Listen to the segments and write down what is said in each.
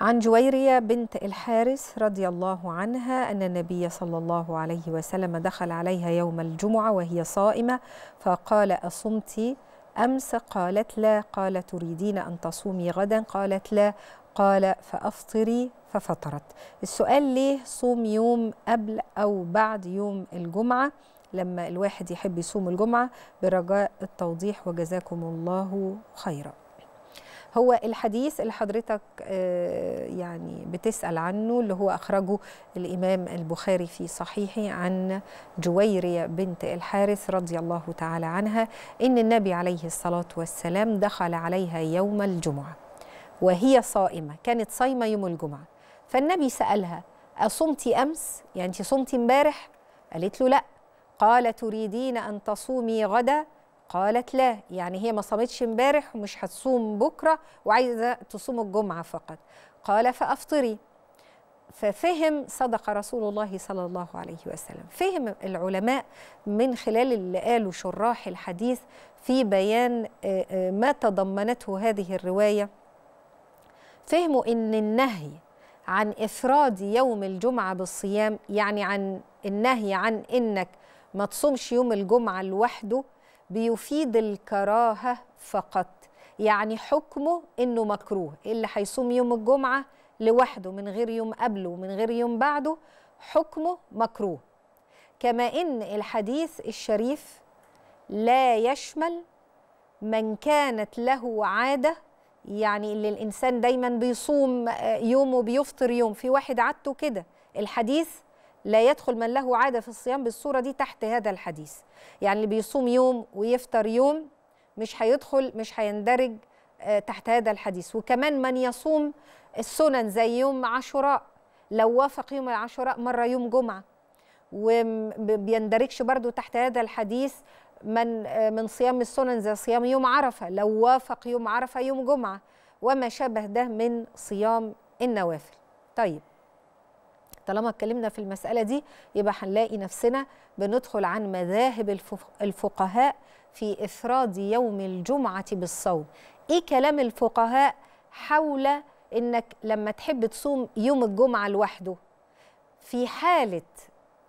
عن جويرية بنت الحارث رضي الله عنها أن النبي صلى الله عليه وسلم دخل عليها يوم الجمعة وهي صائمة فقال أصمت أمس قالت لا قال تريدين أن تصومي غدا قالت لا قال فأفطري ففطرت السؤال ليه صوم يوم قبل أو بعد يوم الجمعة لما الواحد يحب يصوم الجمعة برجاء التوضيح وجزاكم الله خيرا هو الحديث اللي حضرتك آه، يعني بتسأل عنه اللي هو أخرجه الإمام البخاري في صحيحه عن جويرية بنت الحارث رضي الله تعالى عنها إن النبي عليه الصلاة والسلام دخل عليها يوم الجمعة وهي صائمة كانت صايمة يوم الجمعة فالنبي سألها أصمتي أمس؟ يعني أنت صمتي امبارح؟ قالت له لأ قال تريدين أن تصومي غدا؟ قالت لا يعني هي ما صامتش امبارح ومش هتصوم بكره وعايزه تصوم الجمعه فقط قال فافطري ففهم صدق رسول الله صلى الله عليه وسلم فهم العلماء من خلال اللي قالوا شراح الحديث في بيان آه، آه، ما تضمنته هذه الروايه فهموا ان النهي عن افراد يوم الجمعه بالصيام يعني عن النهي عن انك ما تصومش يوم الجمعه لوحده بيفيد الكراهة فقط يعني حكمه انه مكروه اللي هيصوم يوم الجمعة لوحده من غير يوم قبله ومن غير يوم بعده حكمه مكروه كما ان الحديث الشريف لا يشمل من كانت له عاده يعني اللي الانسان دايما بيصوم آه، يوم وبيفطر يوم في واحد عادته كده الحديث لا يدخل من له عادة في الصيام بالصورة دي تحت هذا الحديث يعني اللي بيصوم يوم ويفطر يوم مش هيدخل مش هيندرج آه، تحت هذا الحديث وكمان من يصوم السنن زي يوم عاشوراء لو وافق يوم العاشوراء مرة يوم جمعة وبيندرجش برضو تحت هذا الحديث من آه، من صيام السنن زي صيام يوم عرفة لو وافق يوم عرفة يوم جمعة وما شابه ده من صيام النوافل طيب طالما اتكلمنا في المسألة دي يبقى هنلاقي نفسنا بندخل عن مذاهب الفقهاء في إفراد يوم الجمعة بالصوم إيه كلام الفقهاء حول إنك لما تحب تصوم يوم الجمعة لوحده في حالة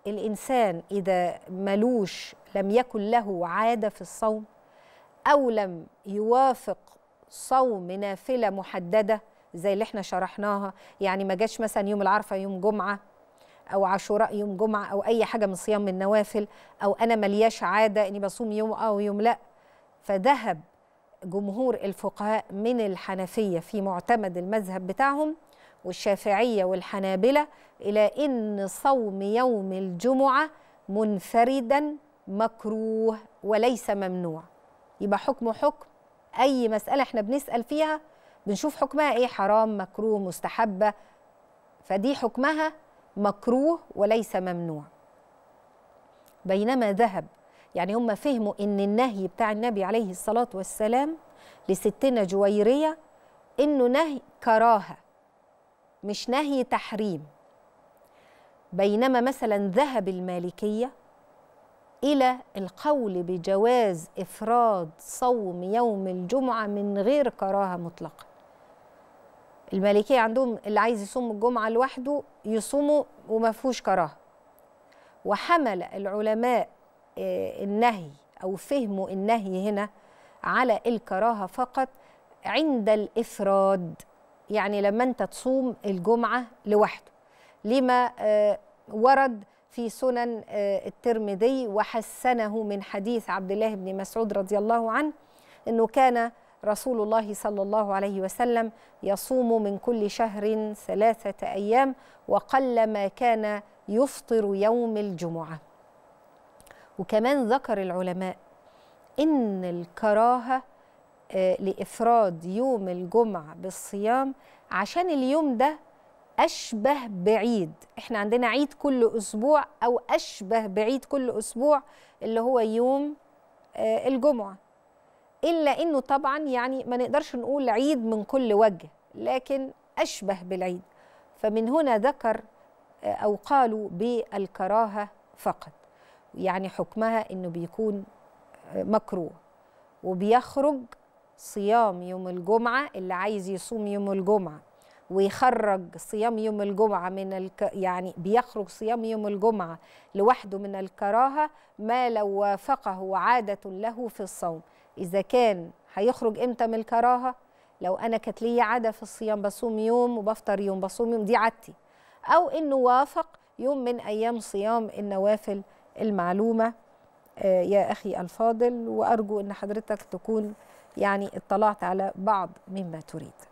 الإنسان إذا ملوش لم يكن له عادة في الصوم أو لم يوافق صوم نافلة محددة زي اللي احنا شرحناها يعني ما جاش مثلا يوم العرفة يوم جمعة او عاشوراء يوم جمعه او اي حاجه من صيام النوافل او انا ملياش عاده اني بصوم يوم او آه يوم لا فذهب جمهور الفقهاء من الحنفيه في معتمد المذهب بتاعهم والشافعيه والحنابله الى ان صوم يوم الجمعه منفردا مكروه وليس ممنوع يبقى حكم حكم اي مساله احنا بنسال فيها بنشوف حكمها ايه حرام مكروه مستحبه فدي حكمها مكروه وليس ممنوع بينما ذهب يعني هم فهموا ان النهي بتاع النبي عليه الصلاه والسلام لستنا جويريه انه نهي كراهه مش نهي تحريم بينما مثلا ذهب المالكيه الى القول بجواز افراد صوم يوم الجمعه من غير كراهه مطلقه المالكيه عندهم اللي عايز يصوم الجمعه لوحده يصوموا وما فيهوش كراهه وحمل العلماء آه، النهي او فهموا النهي هنا على الكراهه فقط عند الافراد يعني لما انت تصوم الجمعه لوحده لما آه، ورد في سنن آه، الترمذي وحسنه من حديث عبد الله بن مسعود رضي الله عنه انه كان رسول الله صلى الله عليه وسلم يصوم من كل شهر ثلاثة أيام وقل ما كان يفطر يوم الجمعة وكمان ذكر العلماء إن الكراهة آه، لإفراد يوم الجمعة بالصيام عشان اليوم ده أشبه بعيد إحنا عندنا عيد كل أسبوع أو أشبه بعيد كل أسبوع اللي هو يوم آه، الجمعة الا انه طبعا يعني ما نقدرش نقول عيد من كل وجه لكن اشبه بالعيد فمن هنا ذكر آه، او قالوا بالكراهه فقط يعني حكمها انه بيكون آه، مكروه وبيخرج صيام يوم الجمعه اللي عايز يصوم يوم الجمعه ويخرج صيام يوم الجمعة من الك... يعني بيخرج صيام يوم الجمعة لوحده من الكراهة ما لو وافقه عادة له في الصوم إذا كان هيخرج إمتى من الكراهة لو أنا كانت لي عادة في الصيام بصوم يوم وبفطر يوم بصوم يوم دي عادتي أو إنه وافق يوم من أيام صيام النوافل المعلومة آه يا أخي الفاضل وأرجو أن حضرتك تكون يعني اطلعت على بعض مما تريد